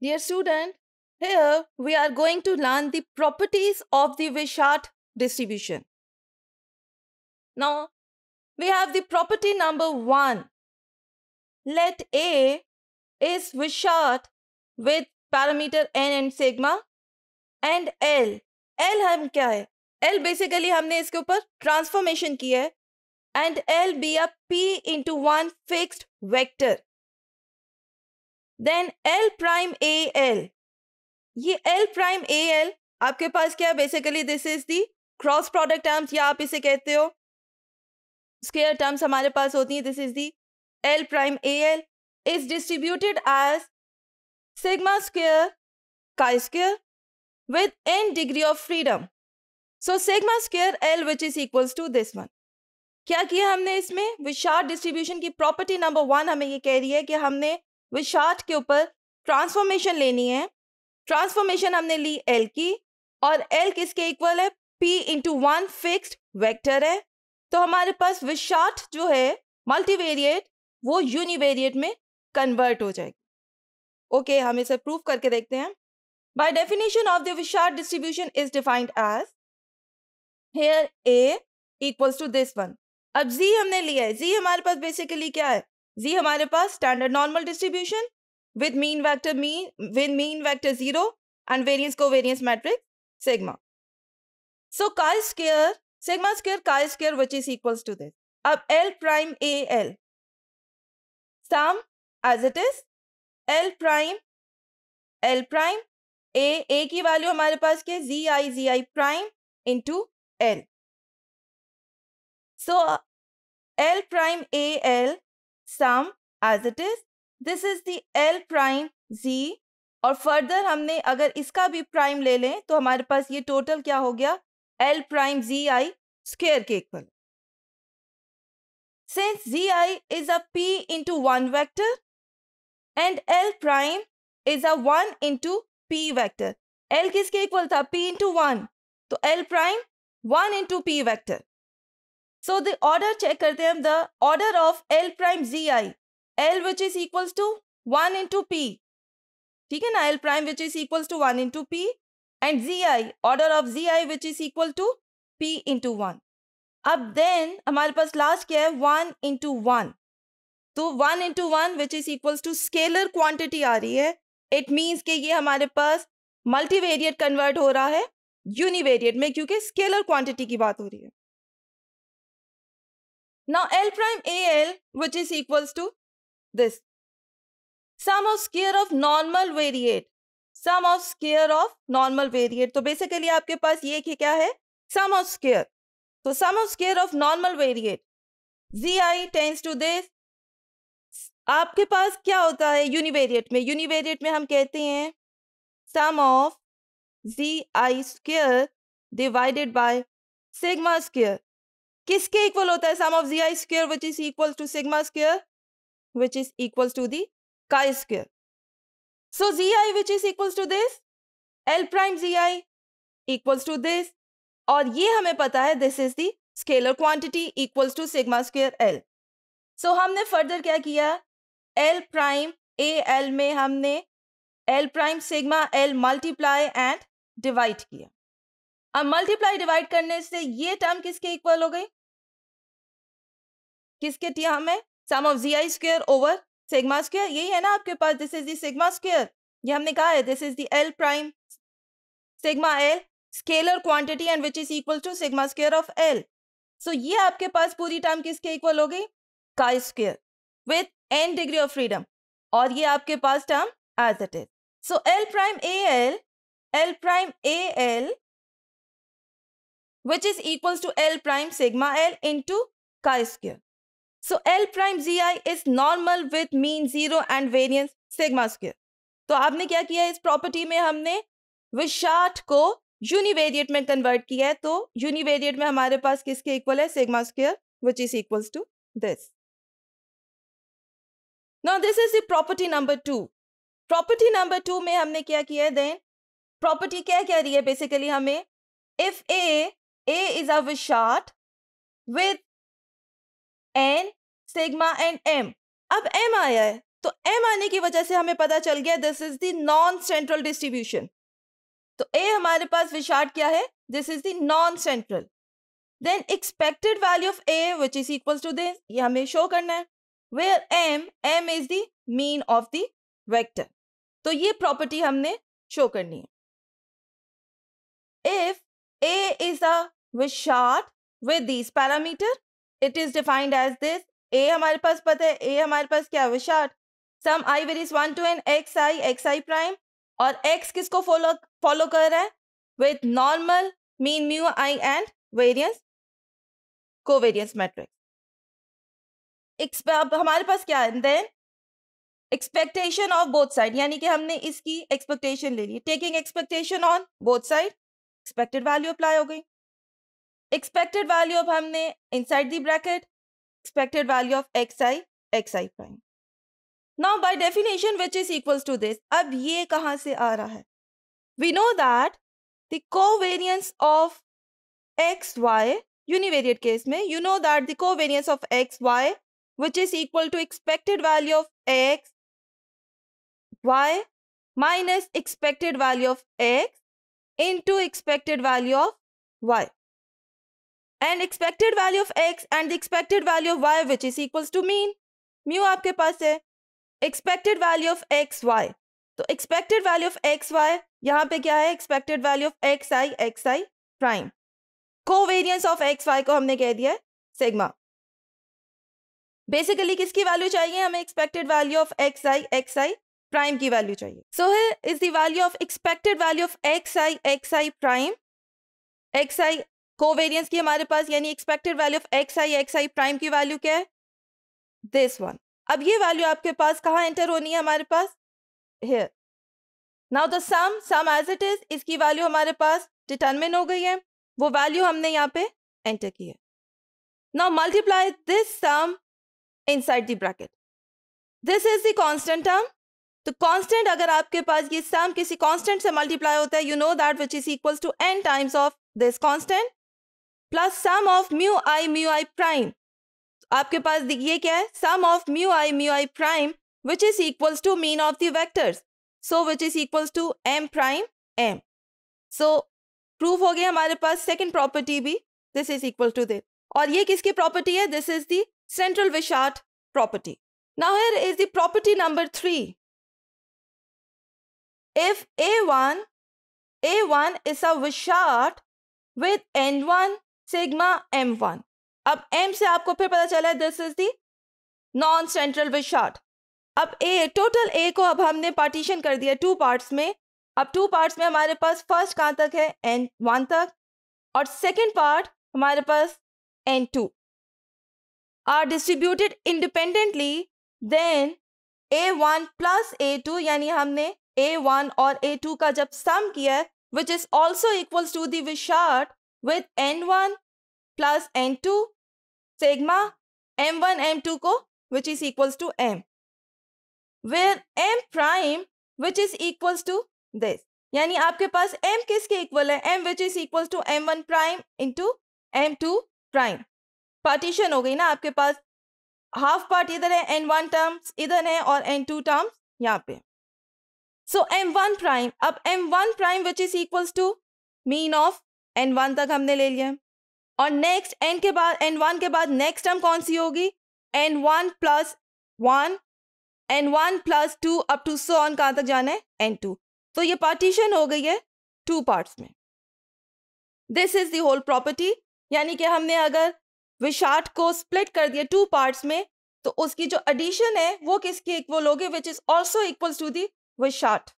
Dear student, here we are going to learn the properties of the Wishart distribution. Now, we have the property number 1. Let A is Wishart with parameter n and sigma and L. L kya hai? L basically hamne iske upar transformation ki and L be a P into one fixed vector. Then L prime A L ये L prime A L आपके पास क्या है basically this is the cross product terms या आप इसे कहते हो स्केयर टर्म्स हमारे पास होती हैं this is the L prime A L is distributed as sigma square का square with n degree of freedom so sigma square L which is equals to this one क्या किया हमने इसमें विशाल डिस्ट्रीब्यूशन की प्रॉपर्टी नंबर वन हमें ये कह रही है कि हमने विषाद के ऊपर ट्रांसफॉर्मेशन लेनी है ट्रांसफॉर्मेशन हमने ली एल की और एल किसके इक्वल है P into one fixed vector है तो हमारे पास विषाद जो है मल्टीवेरिएट वो यूनिवेरिएट में कन्वर्ट हो जाएगी ओके okay, हम इसे प्रूव करके देखते हैं by definition of the Wishart distribution is defined as here A equals to this one अब जी हमने लिया है जी हमारे पास बेसिकली क्या है जी हमारे पास standard normal distribution with mean vector mean with mean vector zero and variance को variance matrix sigma so chi square sigma square chi square which is equals to this अब L prime A L sum as it is L prime L prime A A की value हमारे पास क्या G I G I prime into L so L prime A L sum as it is this is the L prime G और further हमने अगर इसका भी prime ले लें तो हमारे पास ये टोटल क्या हो गया L prime G I square के equal since G I is a P into one vector and L prime is a one into P vector L किसके इक्वल था पी इंटू वन तो L prime one into P vector so the order check करते हैं हम the order of L prime G I L which is equals to one into P ठीक है ना L prime which is equal to one into P and G I order of G I which is equal to P into one अब then हमारे पास last क्या है one into one तो one into one which is equal to scalar quantity आ रही है it means कि ये हमारे पास मल्टीवेरियट कन्वर्ट हो रहा है यूनिवेरियट में क्योंकि स्केलर क्वान्टिटी की बात हो रही है Now L prime AL which is equals to this. Sum of square of normal variate. Sum of square of normal variate. तो basically आपके पास ये कि क्या है Sum of square. तो sum of square of normal variate. G I tends to this आपके पास क्या होता है यूनिवेरिएट में यूनिवेरिएट में हम कहते हैं sum of G I square divided by sigma square किसके इक्वल होता है sum of G I square which is equal to sigma square which is equal to the chi square so G I which is equal to this L prime G I equal to this और ये हमें पता है this is the scalar quantity equal to sigma square L so हमने further क्या किया L prime A L में हमने L prime sigma L multiply and divide किया अब मल्टीप्लाई डिवाइड करने से ये टर्म किसके इक्वल हो गई किसके दिया हमें sum of G I square over sigma square यही है ना आपके पास this is the sigma square ये हमने कहा है this is the L prime sigma L scalar quantity and which is equal to sigma square of L so ये आपके पास पूरी टर्म किसके इक्वल हो गई chi square with n degree of freedom और ये आपके पास term as it is so L prime A L L prime A L which is equal to L prime prime L into chi square So L prime I is normal with mean zero and variance sigma square. तो आपने क्या किया इस property में हमने विशाट को univariate में convert किया है तो यूनिवेरिएट में हमारे पास किसके इक्वल है sigma square which is equals to this now this is the property number two property number two में हमने क्या किया है देन प्रॉपर्टी क्या कह रही है बेसिकली हमें if A A is a Wishart with n sigma and M अब एम आया है तो एम आने की वजह से हमें पता चल गया this is the non central distribution तो ए हमारे पास विशार्ट क्या है this is the non central then expected value of A which is equal to this ये हमें शो करना है where M M is the mean of the vector तो ये प्रॉपर्टी हमने शो करनी है if A is a Wishart with this parameter it is defined as this A हमारे पास पता है ए हमारे पास क्या है Wishart sum I varies one to n X I x I prime और एक्स किसको फॉलो फॉलो कर रहा है with normal mean mu I and variance covariance matrix अब हमारे पास क्या है then expectation of both side यानी कि हमने इसकी एक्सपेक्टेशन ले ली taking expectation on both side expected value apply हो गई एक्सपेक्टेड वैल्यू अब हमने inside the bracket expected value of xi, xi prime. Now by definition which is equals to this, अब ये कहाँ से आ रहा है We know that the covariance of xy, univariate case में, you know that the covariance of xy which is equal to expected value of x, y minus expected value of x into expected value of y. And expected value of X and the expected value of Y which is equals to mean mu आपके पास है expected value of X Y तो expected value of X Y यहाँ पे क्या है expected value of X I x I prime को variance of X Y को हमने कह दिया है सिग्मा बेसिकली किसकी वैल्यू चाहिए हमें expected value of X I x I prime की वैल्यू चाहिए सो है is the value of expected value of X I x I prime X I covariance की हमारे पास यानी expected value of X I x I prime की value क्या है दिस वन अब ये वैल्यू आपके पास कहाँ एंटर होनी है हमारे पास here now the sum sum as it is इसकी वैल्यू हमारे पास डिटर्मिन हो गई है वो वैल्यू हमने यहाँ पे एंटर की है now multiply this sum side the bracket this is the term तो कॉन्स्टेंट अगर आपके पास ये सम किसी कॉन्स्टेंट से मल्टीप्लाई होता है you know that which is equals to n times of this constant plus sum of mu I mu I prime आपके पास ये क्या है sum of mu I mu I prime which is equals to mean of the vectors so which is equals to M prime M so proof हो गया हमारे पास second property भी this is equal to this और ये किसकी property है this is the central Wishart property now here is the property number three if a1 a1 is a Wishart with n1 sigma M one अब M से आपको फिर पता चला है this is the non central with अब A total A को अब हमने पार्टीशन कर दिया टू पार्ट्स में अब टू पार्ट्स में हमारे पास फर्स्ट कहाँ तक है एन वन तक और सेकेंड पार्ट हमारे पास n two are distributed independently then A one plus A two यानी हमने ए वन और ए टू का जब सम किया which is also equals to the Wishart with n one plus n two sigma M one M two को which is equals to M where M prime which is equals to this यानी आपके पास M किसके equal है M which is equal to M one prime into M two prime partition हो गई ना आपके पास हाफ पार्ट इधर है एन वन टर्म्स इधर है और एन टू टर्म्स यहाँ पे सो एम वन प्राइम अब M one prime which is equals to mean of n one तक हमने ले लिया और नेक्स्ट एन के बाद एन वन के बाद नेक्स्ट टर्म कौन सी होगी n one plus one n one plus two up to so on कहाँ तक जाना है एन टू तो ये पार्टीशन हो गई है टू पार्ट्स में this is the whole property यानी कि हमने अगर विशाट को स्प्लिट कर दिया टू पार्ट्स में तो उसकी जो एडिशन है वो किसकी इक्वल होगी which is also equal to the Wishart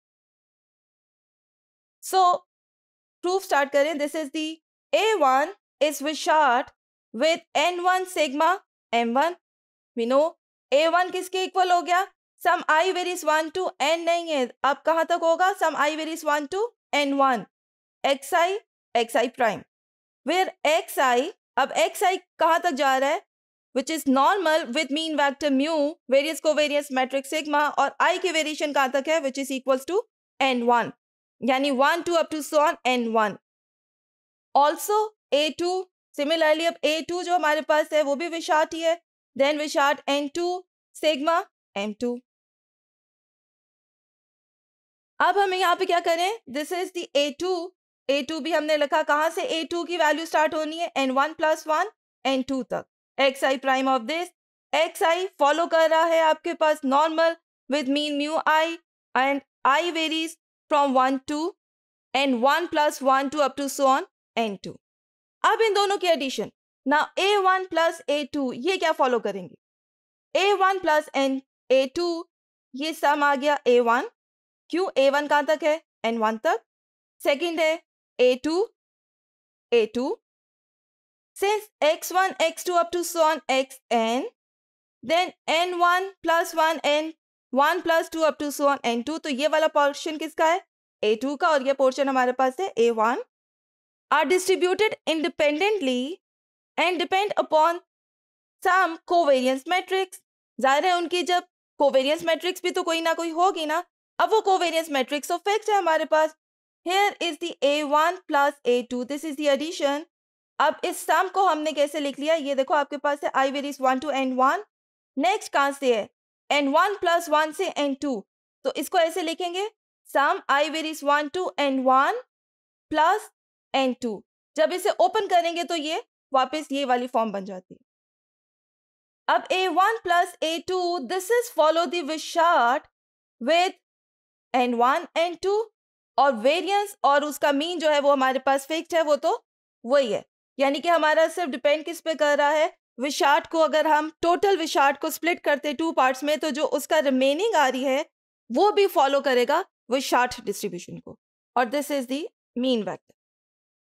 so proof start करें this is the A one is Wishart with n one sigma M one we know A one किसके इक्वल हो गया sum I varies one to n नहीं है अब कहाँ तक होगा sum I varies one to n one x I x I prime where x i अब एक्स आई कहाँ तक जा रहा है which is normal with mean vector mu variance को वेरियस मैट्रिक सिग्मा और आई के वेरिएशन कहाँ तक है which is equals to n one यानी one two up to so on n one also A two similarly अब A to जो हमारे पास है वो भी विशाट ही है then Wishart n two sigma m two अब हमें यहाँ पे क्या करें this is the A two A two भी हमने लिखा कहाँ से ए टू की वैल्यू स्टार्ट होनी है n one plus one n two तक x I prime of this x i follow कर रहा है आपके पास normal with mean mu I and i varies from one to n one plus one two up to so on n two अब इन दोनों की एडिशन ना A one plus A two ये क्या फॉलो करेंगे A one plus n A two ये sum आ गया ए वन क्यों ए वन कहाँ तक है एन वन तक सेकेंड है A two A two since x one two up to so on x n then n one plus one n one plus two up to so n two तो ये वाला portion किसका है A to का और ये portion हमारे पास है A one are distributed independently and depend upon some covariance matrix जाहिर है उनकी जब कोवेरियंस मैट्रिक्स भी तो कोई ना कोई होगी ना अब वो कोवेरियंस मैट्रिक्स तो फिक्स है हमारे पास here is the A one plus A two this is the addition अब इस सम को हमने कैसे लिख लिया ये देखो आपके पास है i varies one to and one next कहाँ से है एन वन प्लस वन से एन टू तो इसको ऐसे लिखेंगे sum i is one to n one plus n two जब इसे ओपन करेंगे तो ये वापस ये वाली फॉर्म बन जाती है अब A one plus A two this is follow the Wishart with n one n two और वेरियंस और उसका मीन जो है वो हमारे पास फिक्स है वो तो वही है यानी कि हमारा सिर्फ डिपेंड किस पे कर रहा है विशाट को अगर हम टोटल विशाट को स्प्लिट करते टू पार्ट्स में तो जो उसका रिमेनिंग आ रही है वो भी फॉलो करेगा विशाट डिस्ट्रीब्यूशन को और this is the mean vector